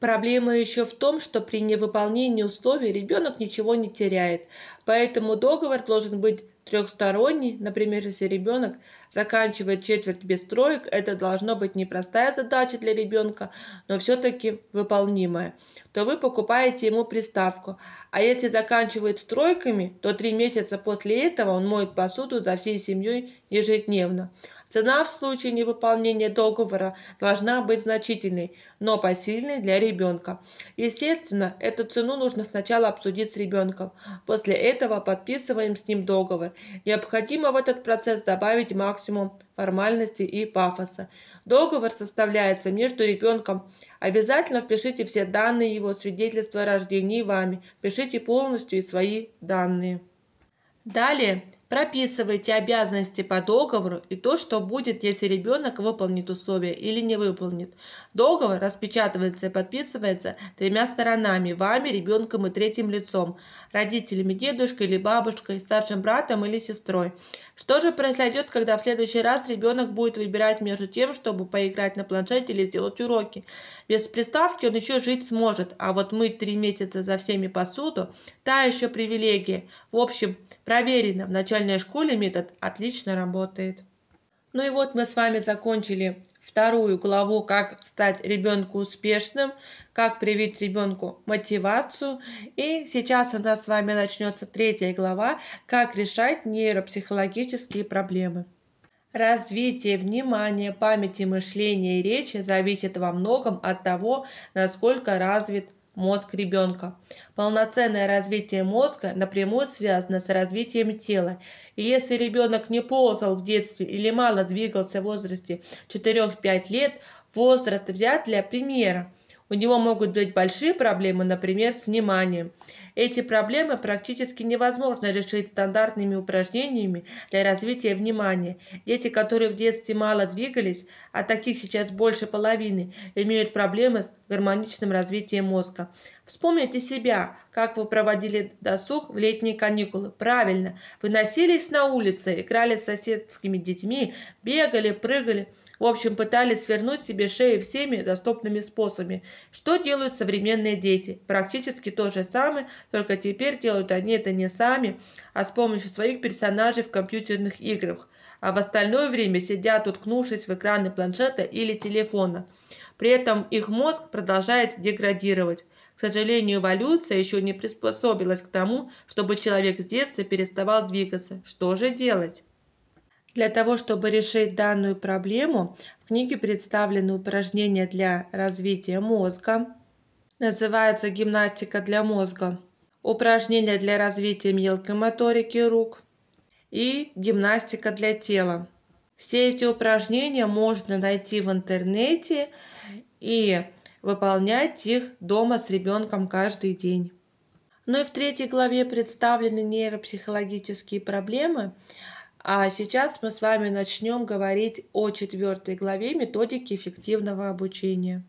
Проблема еще в том, что при невыполнении условий ребенок ничего не теряет, поэтому договор должен быть трехсторонний, например, если ребенок заканчивает четверть без троек, это должно быть непростая задача для ребенка, но все-таки выполнимая, то вы покупаете ему приставку. А если заканчивает с тройками, то три месяца после этого он моет посуду за всей семьей ежедневно. Цена в случае невыполнения договора должна быть значительной, но посильной для ребенка. Естественно, эту цену нужно сначала обсудить с ребенком. После этого подписываем с ним договор. Необходимо в этот процесс добавить максимум формальности и пафоса. Договор составляется между ребенком. Обязательно впишите все данные его свидетельства о рождении вами. Пишите полностью и свои данные. Далее Прописывайте обязанности по договору и то, что будет, если ребенок выполнит условия или не выполнит. Договор распечатывается и подписывается тремя сторонами – вами, ребенком и третьим лицом – родителями, дедушкой или бабушкой, старшим братом или сестрой. Что же произойдет, когда в следующий раз ребенок будет выбирать между тем, чтобы поиграть на планшете или сделать уроки? Без приставки он еще жить сможет, а вот мыть три месяца за всеми посуду – та еще привилегия. В общем, проверено, в начальной школе метод отлично работает. Ну и вот мы с вами закончили вторую главу «Как стать ребенку успешным», «Как привить ребенку мотивацию». И сейчас у нас с вами начнется третья глава «Как решать нейропсихологические проблемы». Развитие внимания, памяти, мышления и речи зависит во многом от того, насколько развит мозг ребенка. Полноценное развитие мозга напрямую связано с развитием тела. И если ребенок не ползал в детстве или мало двигался в возрасте 4-5 лет, возраст взят для примера – у него могут быть большие проблемы, например, с вниманием. Эти проблемы практически невозможно решить стандартными упражнениями для развития внимания. Дети, которые в детстве мало двигались, а таких сейчас больше половины, имеют проблемы с гармоничным развитием мозга. Вспомните себя, как вы проводили досуг в летние каникулы. Правильно, вы носились на улице, играли с соседскими детьми, бегали, прыгали – в общем, пытались свернуть себе шею всеми доступными способами. Что делают современные дети? Практически то же самое, только теперь делают они это не сами, а с помощью своих персонажей в компьютерных играх. А в остальное время сидят, уткнувшись в экраны планшета или телефона. При этом их мозг продолжает деградировать. К сожалению, эволюция еще не приспособилась к тому, чтобы человек с детства переставал двигаться. Что же делать? Для того, чтобы решить данную проблему, в книге представлены упражнения для развития мозга. Называется «Гимнастика для мозга». Упражнения для развития мелкой моторики рук и гимнастика для тела. Все эти упражнения можно найти в интернете и выполнять их дома с ребенком каждый день. Ну и в третьей главе представлены нейропсихологические проблемы, а сейчас мы с вами начнем говорить о четвертой главе методики эффективного обучения.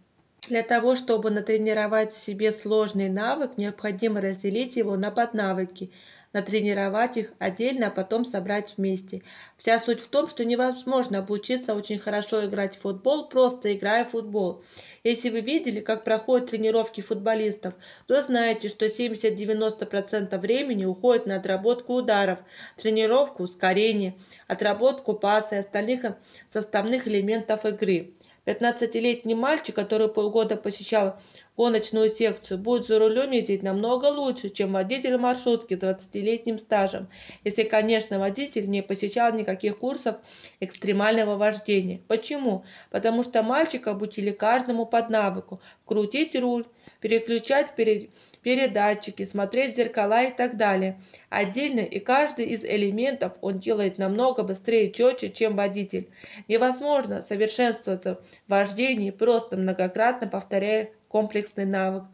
Для того, чтобы натренировать в себе сложный навык, необходимо разделить его на поднавыки, натренировать их отдельно, а потом собрать вместе. Вся суть в том, что невозможно обучиться очень хорошо играть в футбол, просто играя в футбол. Если вы видели, как проходят тренировки футболистов, то знаете, что 70-90% времени уходит на отработку ударов, тренировку ускорения, отработку паса и остальных составных элементов игры. 15-летний мальчик, который полгода посещал гоночную секцию, будет за рулем ездить намного лучше, чем водитель маршрутки с 20-летним стажем, если, конечно, водитель не посещал никаких курсов экстремального вождения. Почему? Потому что мальчика обучили каждому под навыку – крутить руль, переключать перед передатчики, смотреть в зеркала и так далее. Отдельно и каждый из элементов он делает намного быстрее и четче, чем водитель. Невозможно совершенствоваться в вождении, просто многократно повторяя комплексный навык.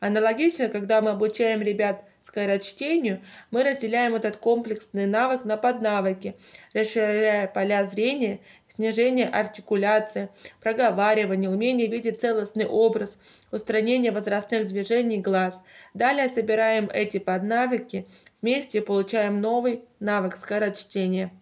Аналогично, когда мы обучаем ребят скорочтению, мы разделяем этот комплексный навык на поднавыки, расширяя поля зрения снижение артикуляции, проговаривание, умение видеть целостный образ, устранение возрастных движений глаз. Далее собираем эти поднавыки вместе и получаем новый навык скорочтения.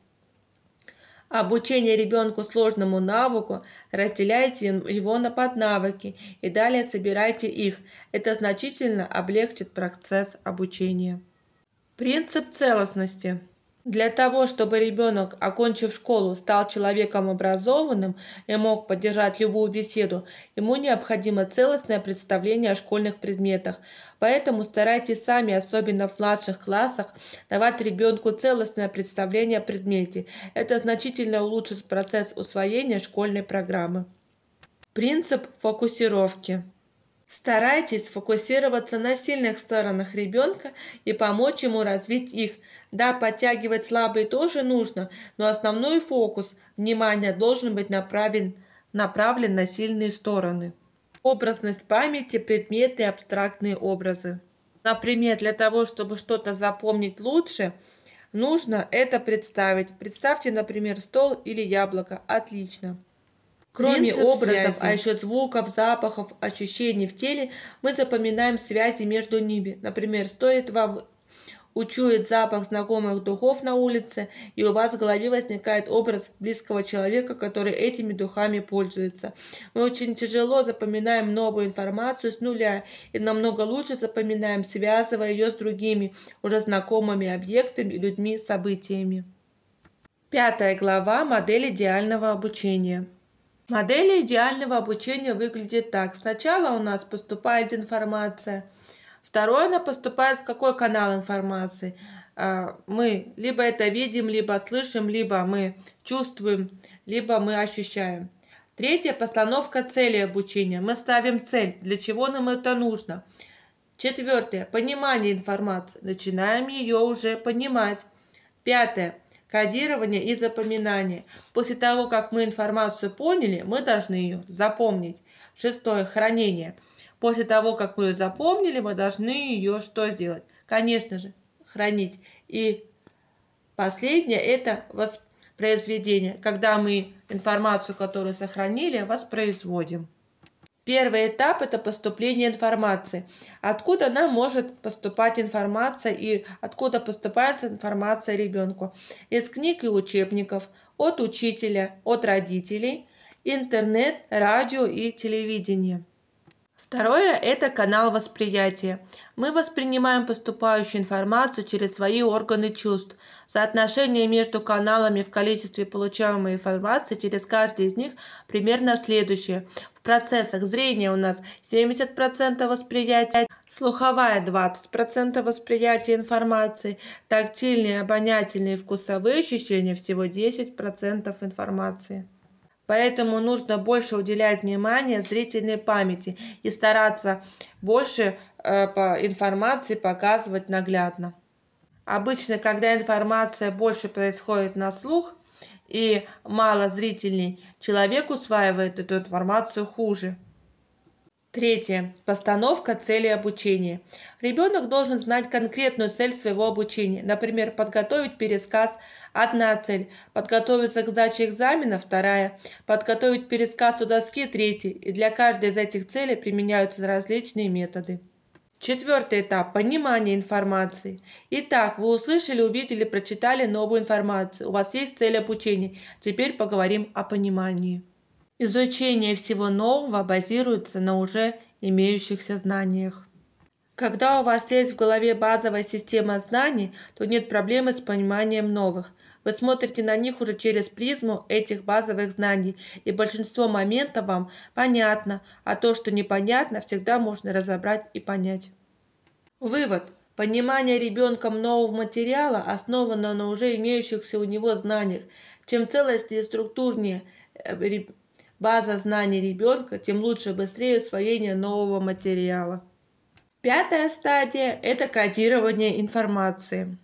Обучение ребенку сложному навыку, разделяйте его на поднавыки и далее собирайте их. Это значительно облегчит процесс обучения. Принцип целостности – для того, чтобы ребенок, окончив школу, стал человеком образованным и мог поддержать любую беседу, ему необходимо целостное представление о школьных предметах. Поэтому старайтесь сами, особенно в младших классах, давать ребенку целостное представление о предмете. Это значительно улучшит процесс усвоения школьной программы. Принцип фокусировки. Старайтесь фокусироваться на сильных сторонах ребенка и помочь ему развить их. Да, подтягивать слабые тоже нужно, но основной фокус внимания должен быть направлен, направлен на сильные стороны. Образность памяти, предметы абстрактные образы. Например, для того, чтобы что-то запомнить лучше, нужно это представить. Представьте, например, стол или яблоко. Отлично. Кроме Принцип образов, связи. а еще звуков, запахов, ощущений в теле, мы запоминаем связи между ними. Например, стоит вам учует запах знакомых духов на улице, и у вас в голове возникает образ близкого человека, который этими духами пользуется. Мы очень тяжело запоминаем новую информацию с нуля и намного лучше запоминаем, связывая ее с другими, уже знакомыми объектами, людьми, событиями. Пятая глава «Модель идеального обучения». Модель идеального обучения выглядит так. Сначала у нас поступает информация. Второе, она поступает в какой канал информации. А, мы либо это видим, либо слышим, либо мы чувствуем, либо мы ощущаем. Третье, постановка цели обучения. Мы ставим цель, для чего нам это нужно. Четвертое, понимание информации. Начинаем ее уже понимать. Пятое, кодирование и запоминание. После того, как мы информацию поняли, мы должны ее запомнить. Шестое. Хранение. После того, как мы ее запомнили, мы должны ее что сделать? Конечно же, хранить. И последнее – это воспроизведение, когда мы информацию, которую сохранили, воспроизводим. Первый этап – это поступление информации. Откуда она может поступать информация и откуда поступает информация ребенку? Из книг и учебников, от учителя, от родителей, интернет, радио и телевидение – Второе – это канал восприятия. Мы воспринимаем поступающую информацию через свои органы чувств. Соотношение между каналами в количестве получаемой информации через каждый из них примерно следующее. В процессах зрения у нас 70% восприятия, слуховая 20% восприятия информации, тактильные, обонятельные и вкусовые ощущения всего 10% информации. Поэтому нужно больше уделять внимание зрительной памяти и стараться больше э, по информации показывать наглядно. Обычно, когда информация больше происходит на слух и мало зрительный, человек усваивает эту информацию хуже. Третье. Постановка цели обучения. Ребенок должен знать конкретную цель своего обучения. Например, подготовить пересказ – одна цель, подготовиться к сдаче экзамена – вторая, подготовить пересказ у доски – третья. И для каждой из этих целей применяются различные методы. Четвертый этап – понимание информации. Итак, вы услышали, увидели, прочитали новую информацию. У вас есть цель обучения. Теперь поговорим о понимании. Изучение всего нового базируется на уже имеющихся знаниях. Когда у вас есть в голове базовая система знаний, то нет проблемы с пониманием новых. Вы смотрите на них уже через призму этих базовых знаний, и большинство моментов вам понятно, а то, что непонятно, всегда можно разобрать и понять. Вывод. Понимание ребенком нового материала основано на уже имеющихся у него знаниях. Чем целостнее и структурнее э, база знаний ребенка, тем лучше и быстрее усвоение нового материала. Пятая стадия – это кодирование информации.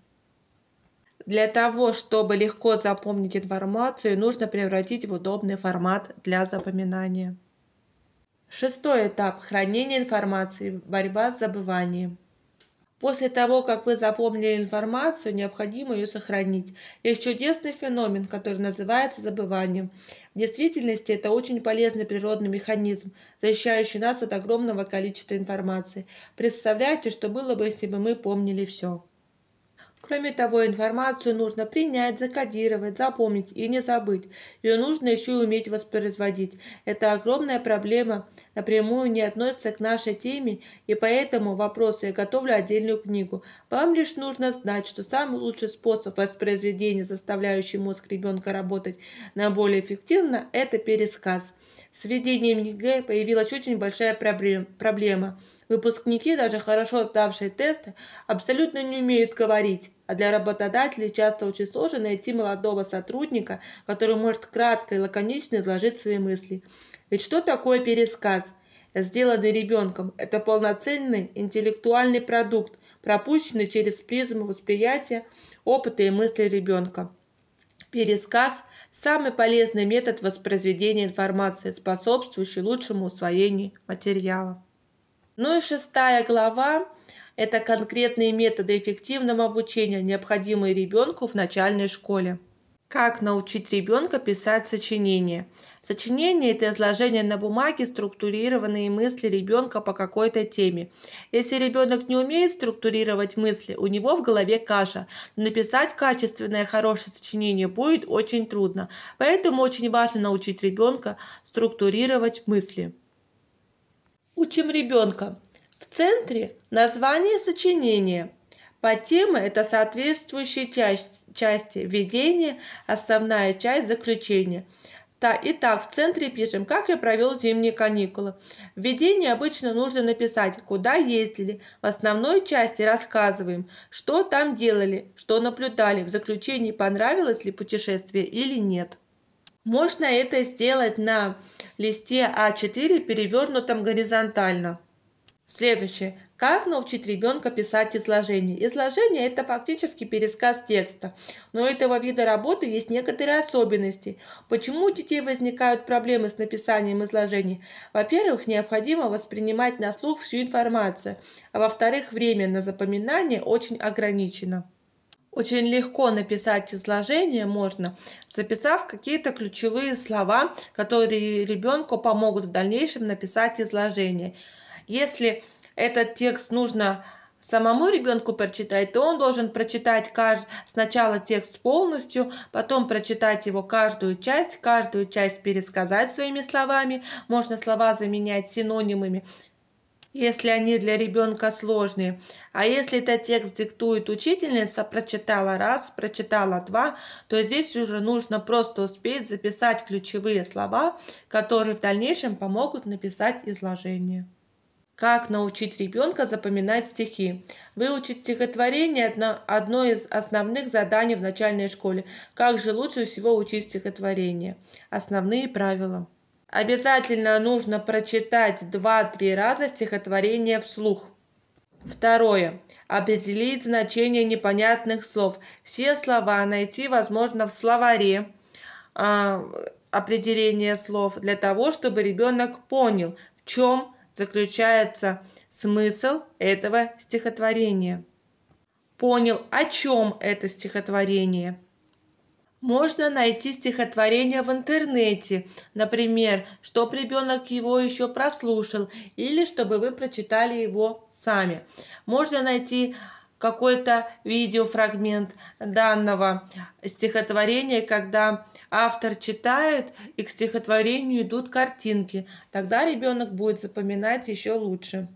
Для того, чтобы легко запомнить информацию, нужно превратить в удобный формат для запоминания. Шестой этап – хранение информации, борьба с забыванием. После того, как вы запомнили информацию, необходимо ее сохранить. Есть чудесный феномен, который называется забыванием. В действительности это очень полезный природный механизм, защищающий нас от огромного количества информации. Представляете, что было бы, если бы мы помнили все. Кроме того, информацию нужно принять, закодировать, запомнить и не забыть. Ее нужно еще и уметь воспроизводить. Это огромная проблема, напрямую не относится к нашей теме, и поэтому вопросы я готовлю отдельную книгу. Вам лишь нужно знать, что самый лучший способ воспроизведения, заставляющий мозг ребенка работать наиболее эффективно, это пересказ. С введением ЕГЭ появилась очень большая проблема. Выпускники, даже хорошо сдавшие тесты, абсолютно не умеют говорить. А для работодателей часто очень сложно найти молодого сотрудника, который может кратко и лаконично изложить свои мысли. Ведь что такое пересказ? Сделанный ребенком – это полноценный интеллектуальный продукт, пропущенный через призму восприятия, опыта и мысли ребенка. Пересказ – самый полезный метод воспроизведения информации, способствующий лучшему усвоению материала. Ну и шестая глава это конкретные методы эффективного обучения, необходимые ребенку в начальной школе. Как научить ребенка писать сочинение? Сочинение – это изложение на бумаге структурированные мысли ребенка по какой-то теме. Если ребенок не умеет структурировать мысли, у него в голове каша. Написать качественное хорошее сочинение будет очень трудно. Поэтому очень важно научить ребенка структурировать мысли. Учим ребенка. В центре название сочинения. по теме это соответствующие часть, части введение, основная часть заключения. Та, итак, в центре пишем, как я провел зимние каникулы. Введение обычно нужно написать, куда ездили. В основной части рассказываем, что там делали, что наблюдали. В заключении, понравилось ли путешествие или нет. Можно это сделать на листе А4, перевернутом горизонтально. Следующее. Как научить ребенка писать изложение? Изложение – это фактически пересказ текста, но у этого вида работы есть некоторые особенности. Почему у детей возникают проблемы с написанием изложений? Во-первых, необходимо воспринимать на слух всю информацию, а во-вторых, время на запоминание очень ограничено. Очень легко написать изложение можно, записав какие-то ключевые слова, которые ребенку помогут в дальнейшем написать изложение – если этот текст нужно самому ребенку прочитать, то он должен прочитать кажд... сначала текст полностью, потом прочитать его каждую часть, каждую часть пересказать своими словами. Можно слова заменять синонимами, если они для ребенка сложные. А если этот текст диктует учительница, прочитала раз, прочитала два, то здесь уже нужно просто успеть записать ключевые слова, которые в дальнейшем помогут написать изложение. Как научить ребенка запоминать стихи? Выучить стихотворение – одно из основных заданий в начальной школе. Как же лучше всего учить стихотворение? Основные правила. Обязательно нужно прочитать 2-3 раза стихотворение вслух. Второе. Определить значение непонятных слов. Все слова найти, возможно, в словаре э, определение слов для того, чтобы ребенок понял, в чем заключается смысл этого стихотворения. Понял, о чем это стихотворение. Можно найти стихотворение в интернете, например, чтоб ребенок его еще прослушал или чтобы вы прочитали его сами. Можно найти какой-то видеофрагмент данного стихотворения, когда автор читает, и к стихотворению идут картинки. Тогда ребенок будет запоминать еще лучше.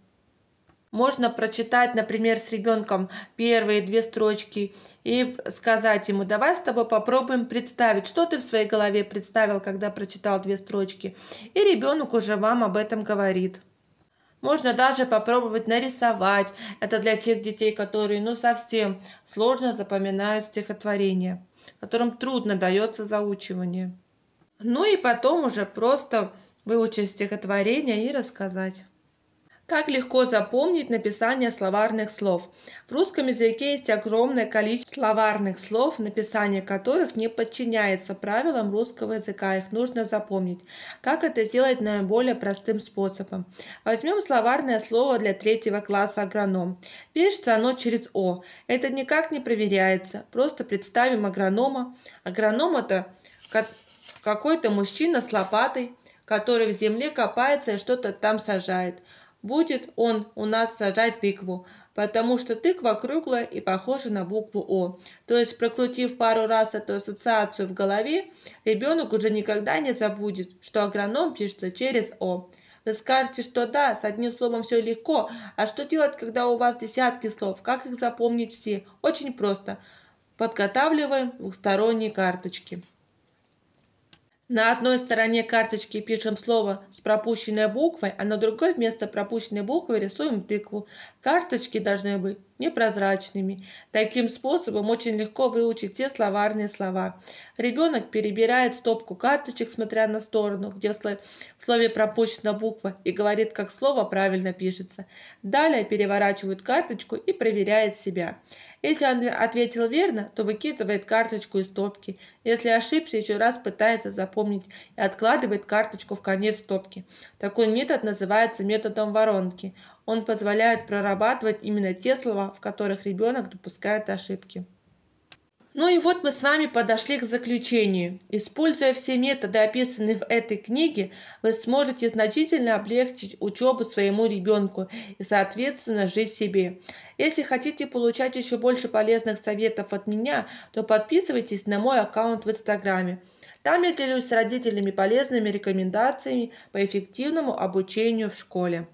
Можно прочитать, например, с ребенком первые две строчки и сказать ему, давай с тобой попробуем представить, что ты в своей голове представил, когда прочитал две строчки. И ребенок уже вам об этом говорит. Можно даже попробовать нарисовать. Это для тех детей, которые ну совсем сложно запоминают стихотворение, которым трудно дается заучивание. Ну и потом уже просто выучить стихотворение и рассказать. Как легко запомнить написание словарных слов? В русском языке есть огромное количество словарных слов, написание которых не подчиняется правилам русского языка. Их нужно запомнить. Как это сделать наиболее простым способом? Возьмем словарное слово для третьего класса агроном. Пишется оно через «о». Это никак не проверяется. Просто представим агронома. Агроном – это какой-то мужчина с лопатой, который в земле копается и что-то там сажает – будет он у нас сажать тыкву, потому что тыква круглая и похожа на букву О. То есть, прокрутив пару раз эту ассоциацию в голове, ребенок уже никогда не забудет, что агроном пишется через О. Вы скажете, что да, с одним словом все легко, а что делать, когда у вас десятки слов? Как их запомнить все? Очень просто. Подготавливаем двухсторонние карточки. На одной стороне карточки пишем слово с пропущенной буквой, а на другой вместо пропущенной буквы рисуем тыкву. Карточки должны быть непрозрачными. Таким способом очень легко выучить все словарные слова. Ребенок перебирает стопку карточек, смотря на сторону, где в слове пропущена буква, и говорит, как слово правильно пишется. Далее переворачивает карточку и проверяет себя. Если он ответил верно, то выкидывает карточку из топки. Если ошибся, еще раз пытается запомнить и откладывает карточку в конец топки. Такой метод называется методом воронки. Он позволяет прорабатывать именно те слова, в которых ребенок допускает ошибки. Ну и вот мы с вами подошли к заключению. Используя все методы, описанные в этой книге, вы сможете значительно облегчить учебу своему ребенку и, соответственно, жизнь себе. Если хотите получать еще больше полезных советов от меня, то подписывайтесь на мой аккаунт в Инстаграме. Там я делюсь с родителями полезными рекомендациями по эффективному обучению в школе.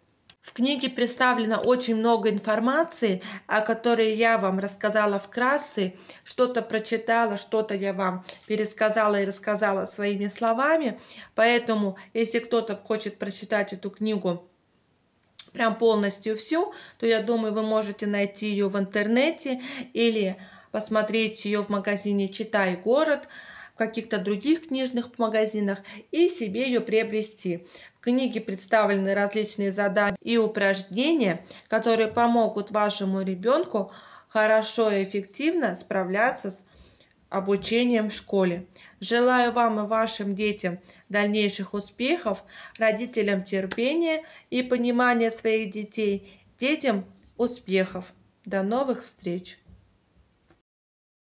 В книге представлено очень много информации, о которой я вам рассказала вкратце, что-то прочитала, что-то я вам пересказала и рассказала своими словами. Поэтому, если кто-то хочет прочитать эту книгу, прям полностью всю, то я думаю, вы можете найти ее в интернете или посмотреть ее в магазине «Читай город», в каких-то других книжных магазинах и себе ее приобрести книге представлены различные задания и упражнения, которые помогут вашему ребенку хорошо и эффективно справляться с обучением в школе. Желаю вам и вашим детям дальнейших успехов, родителям терпения и понимания своих детей, детям успехов. До новых встреч!